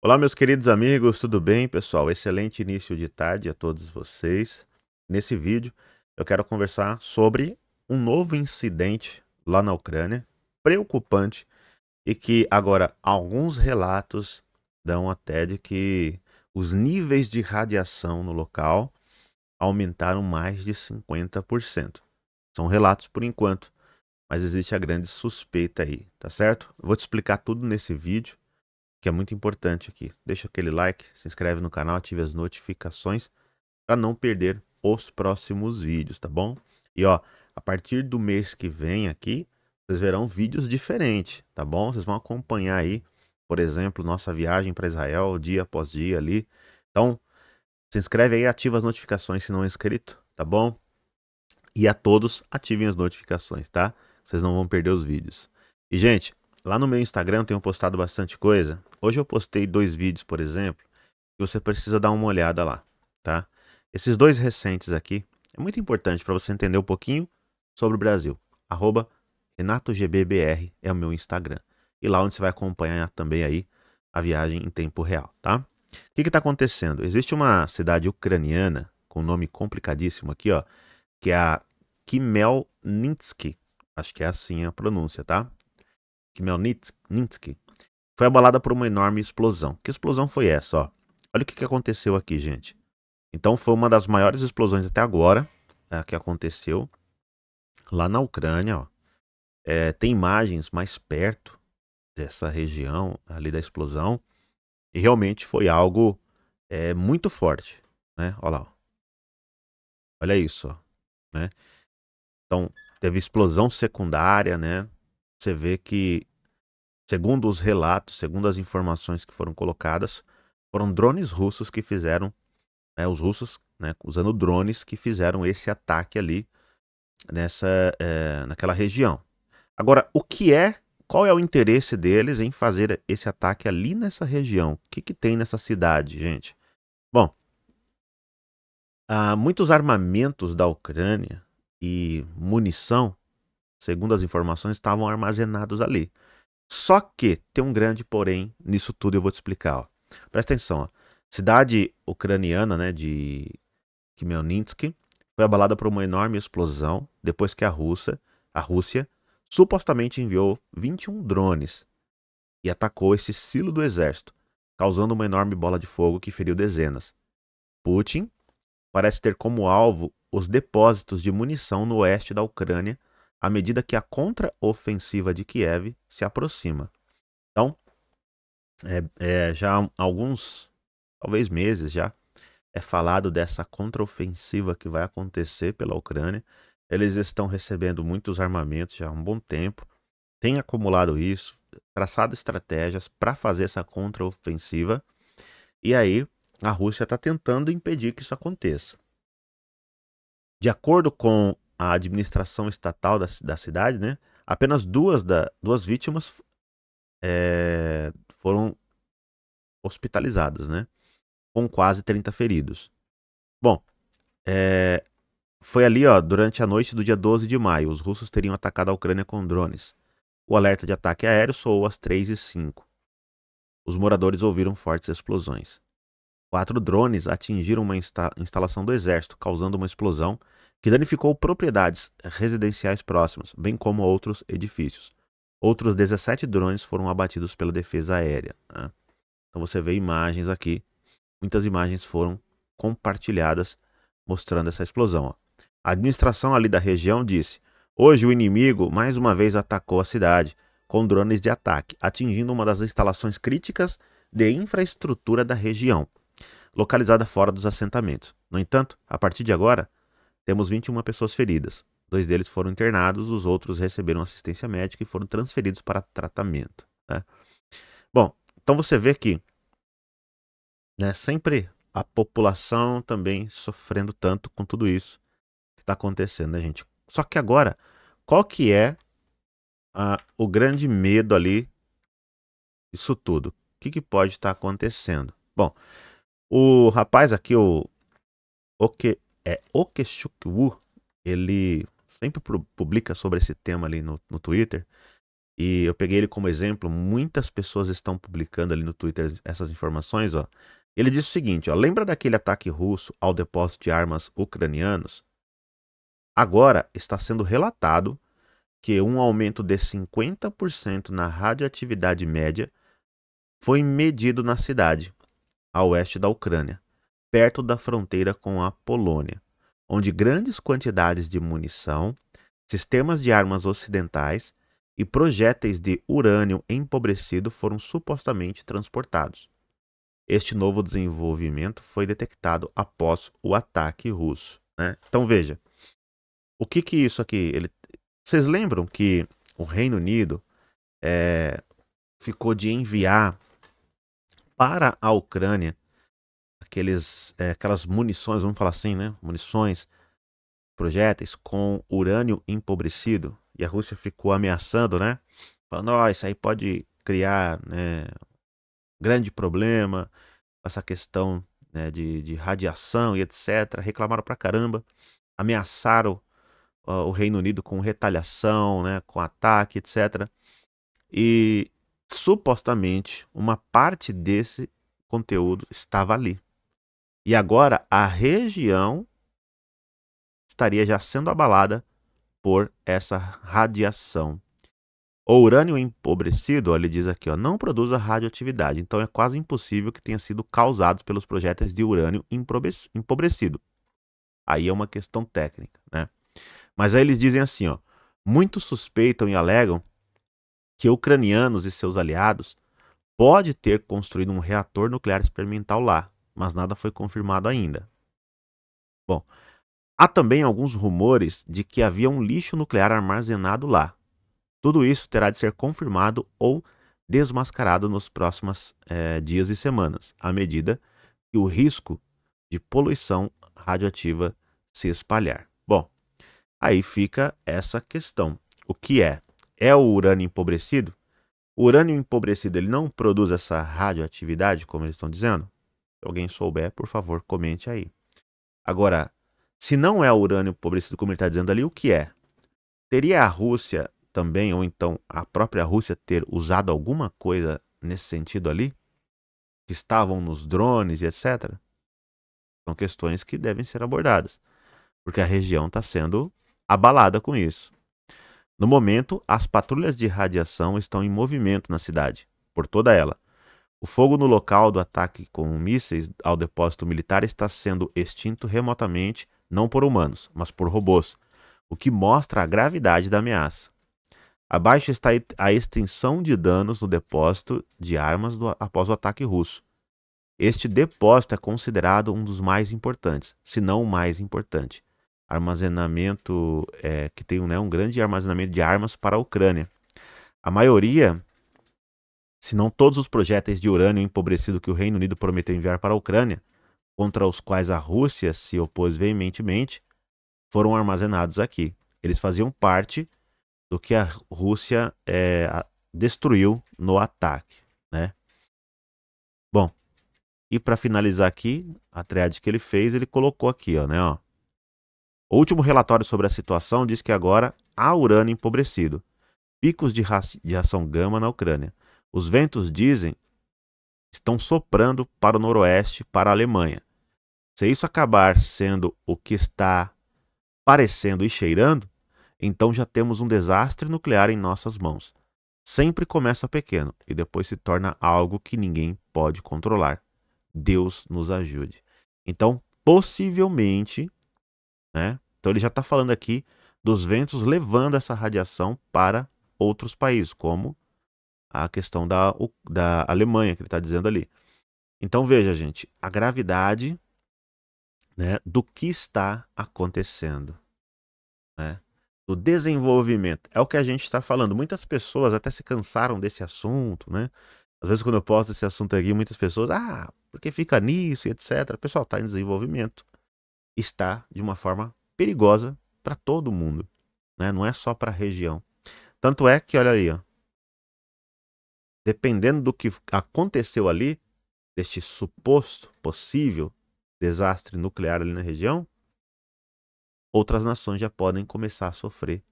Olá, meus queridos amigos, tudo bem, pessoal? Excelente início de tarde a todos vocês. Nesse vídeo, eu quero conversar sobre um novo incidente lá na Ucrânia, preocupante, e que agora alguns relatos dão até de que os níveis de radiação no local aumentaram mais de 50%. São relatos por enquanto, mas existe a grande suspeita aí, tá certo? Eu vou te explicar tudo nesse vídeo que é muito importante aqui. Deixa aquele like, se inscreve no canal, ative as notificações para não perder os próximos vídeos, tá bom? E ó, a partir do mês que vem aqui, vocês verão vídeos diferentes, tá bom? Vocês vão acompanhar aí, por exemplo, nossa viagem para Israel dia após dia ali. Então, se inscreve aí, ativa as notificações se não é inscrito, tá bom? E a todos, ativem as notificações, tá? Vocês não vão perder os vídeos. E, gente, Lá no meu Instagram eu tenho postado bastante coisa. Hoje eu postei dois vídeos, por exemplo, que você precisa dar uma olhada lá, tá? Esses dois recentes aqui é muito importante para você entender um pouquinho sobre o Brasil. Arroba RenatoGBBR é o meu Instagram. E lá onde você vai acompanhar também aí a viagem em tempo real, tá? O que está acontecendo? Existe uma cidade ucraniana com nome complicadíssimo aqui, ó, que é a Kimelnitsky. Acho que é assim a pronúncia, tá? Khmelnytsky, foi abalada por uma enorme explosão. Que explosão foi essa? Ó? Olha o que, aconteceu aqui, gente. Então foi uma das maiores explosões até agora é, que aconteceu lá na Ucrânia. Ó. É, tem imagens mais perto dessa região ali da explosão e realmente foi algo é, muito forte, né? Olha lá, ó. olha isso, ó, né? Então teve explosão secundária, né? você vê que, segundo os relatos, segundo as informações que foram colocadas, foram drones russos que fizeram, né, os russos, né, usando drones que fizeram esse ataque ali nessa, é, naquela região. Agora, o que é, qual é o interesse deles em fazer esse ataque ali nessa região? O que, que tem nessa cidade, gente? Bom, ah, muitos armamentos da Ucrânia e munição segundo as informações, estavam armazenados ali. Só que tem um grande porém nisso tudo, eu vou te explicar. Ó. Presta atenção. Ó. Cidade ucraniana né, de Khmelnytsky foi abalada por uma enorme explosão depois que a Rússia, a Rússia supostamente enviou 21 drones e atacou esse silo do exército, causando uma enorme bola de fogo que feriu dezenas. Putin parece ter como alvo os depósitos de munição no oeste da Ucrânia à medida que a contraofensiva de Kiev se aproxima. Então, é, é, já há alguns, talvez meses já, é falado dessa contraofensiva que vai acontecer pela Ucrânia. Eles estão recebendo muitos armamentos já há um bom tempo, têm acumulado isso, traçado estratégias para fazer essa contraofensiva. E aí, a Rússia está tentando impedir que isso aconteça. De acordo com a administração estatal da, da cidade, né? Apenas duas, da, duas vítimas é, foram hospitalizadas, né? Com quase 30 feridos. Bom, é, foi ali, ó, durante a noite do dia 12 de maio, os russos teriam atacado a Ucrânia com drones. O alerta de ataque aéreo soou às 3 e 5 Os moradores ouviram fortes explosões. Quatro drones atingiram uma insta instalação do exército, causando uma explosão que danificou propriedades residenciais próximas, bem como outros edifícios. Outros 17 drones foram abatidos pela defesa aérea. Né? Então você vê imagens aqui, muitas imagens foram compartilhadas mostrando essa explosão. Ó. A administração ali da região disse: hoje o inimigo mais uma vez atacou a cidade com drones de ataque, atingindo uma das instalações críticas de infraestrutura da região, localizada fora dos assentamentos. No entanto, a partir de agora, temos 21 pessoas feridas. Dois deles foram internados, os outros receberam assistência médica e foram transferidos para tratamento. Né? Bom, então você vê que né, sempre a população também sofrendo tanto com tudo isso que está acontecendo, né, gente? Só que agora, qual que é a o grande medo ali isso tudo? O que, que pode estar tá acontecendo? Bom, o rapaz aqui, o o que é, Okeshukwu, ele sempre publica sobre esse tema ali no, no Twitter. E eu peguei ele como exemplo. Muitas pessoas estão publicando ali no Twitter essas informações, ó. Ele diz o seguinte, ó, lembra daquele ataque russo ao depósito de armas ucranianos? Agora está sendo relatado que um aumento de 50% na radioatividade média foi medido na cidade, a oeste da Ucrânia perto da fronteira com a Polônia, onde grandes quantidades de munição, sistemas de armas ocidentais e projéteis de urânio empobrecido foram supostamente transportados. Este novo desenvolvimento foi detectado após o ataque russo. Né? Então veja, o que que isso aqui? Ele... Vocês lembram que o Reino Unido é, ficou de enviar para a Ucrânia aqueles, é, aquelas munições, vamos falar assim, né? Munições, projéteis com urânio empobrecido. E a Rússia ficou ameaçando, né? Falando, ó, oh, isso aí pode criar né, grande problema, essa questão né, de, de radiação e etc. Reclamaram pra caramba, ameaçaram uh, o Reino Unido com retaliação, né, com ataque, etc. E supostamente uma parte desse conteúdo estava ali. E agora a região estaria já sendo abalada por essa radiação. O urânio empobrecido, ele diz aqui, ó, não produz a radioatividade, então é quase impossível que tenha sido causado pelos projéteis de urânio empobrecido. Aí é uma questão técnica, né? Mas aí eles dizem assim, ó, muitos suspeitam e alegam que ucranianos e seus aliados pode ter construído um reator nuclear experimental lá, mas nada foi confirmado ainda. Bom, há também alguns rumores de que havia um lixo nuclear armazenado lá. Tudo isso terá de ser confirmado ou desmascarado nos próximos eh, dias e semanas, à medida que o risco de poluição radioativa se espalhar. Bom, aí fica essa questão. O que é? É o urânio empobrecido? O urânio empobrecido ele não produz essa radioatividade, como eles estão dizendo? Se alguém souber, por favor, comente aí. Agora, se não é urânio empobrecido, como ele está dizendo ali, o que é? Teria a Rússia também, ou então a própria Rússia, ter usado alguma coisa nesse sentido ali? Que estavam nos drones e etc? São questões que devem ser abordadas, porque a região está sendo abalada com isso. No momento, as patrulhas de radiação estão em movimento na cidade, por toda ela o fogo no local do ataque com mísseis ao depósito militar está sendo extinto remotamente, não por humanos, mas por robôs, o que mostra a gravidade da ameaça. Abaixo está a extensão de danos no depósito de armas do, após o ataque russo. Este depósito é considerado um dos mais importantes, se não o mais importante. Armazenamento é, que tem né, um grande armazenamento de armas para a Ucrânia. A maioria se não todos os projéteis de urânio empobrecido que o Reino Unido prometeu enviar para a Ucrânia, contra os quais a Rússia se opôs veementemente, foram armazenados aqui. Eles faziam parte do que a Rússia é, destruiu no ataque, né? Bom, e para finalizar aqui a triade que ele fez, ele colocou aqui, ó, né, ó. O último relatório sobre a situação diz que agora há urânio empobrecido, picos de, de ração gama na Ucrânia. Os ventos dizem estão soprando para o noroeste, para a Alemanha. Se isso acabar sendo o que está parecendo e cheirando, então já temos um desastre nuclear em nossas mãos. Sempre começa pequeno e depois se torna algo que ninguém pode controlar. Deus nos ajude. Então, possivelmente, né? Então ele já está falando aqui dos ventos levando essa radiação para outros países, como a questão da, da Alemanha, que ele está dizendo ali. Então veja, gente, a gravidade né, do que está acontecendo, né, do desenvolvimento. É o que a gente está falando. Muitas pessoas até se cansaram desse assunto, né? Às vezes, quando eu posto esse assunto aqui, muitas pessoas, ah, porque fica nisso e etc. O pessoal está em desenvolvimento. Está de uma forma perigosa para todo mundo, né? não é só para a região. Tanto é que, olha aí, ó, dependendo do que aconteceu ali, deste suposto possível desastre nuclear ali na região, outras nações já podem começar a sofrer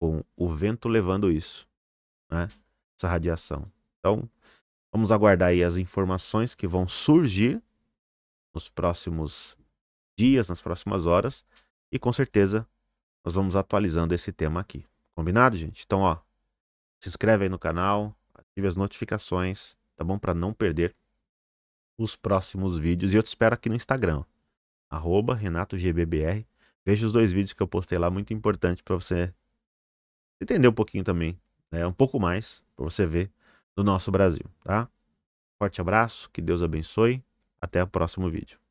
com o vento levando isso, né? essa radiação. Então, vamos aguardar aí as informações que vão surgir nos próximos dias, nas próximas horas, e com certeza nós vamos atualizando esse tema aqui. Combinado, gente? Então, ó, se inscreve aí no canal, ative as notificações, tá bom? Para não perder os próximos vídeos. E eu te espero aqui no Instagram, arroba RenatoGBBR. Veja os dois vídeos que eu postei lá, muito importante para você entender um pouquinho também, né? um pouco mais, para você ver do nosso Brasil, tá? Forte abraço, que Deus abençoe, até o próximo vídeo.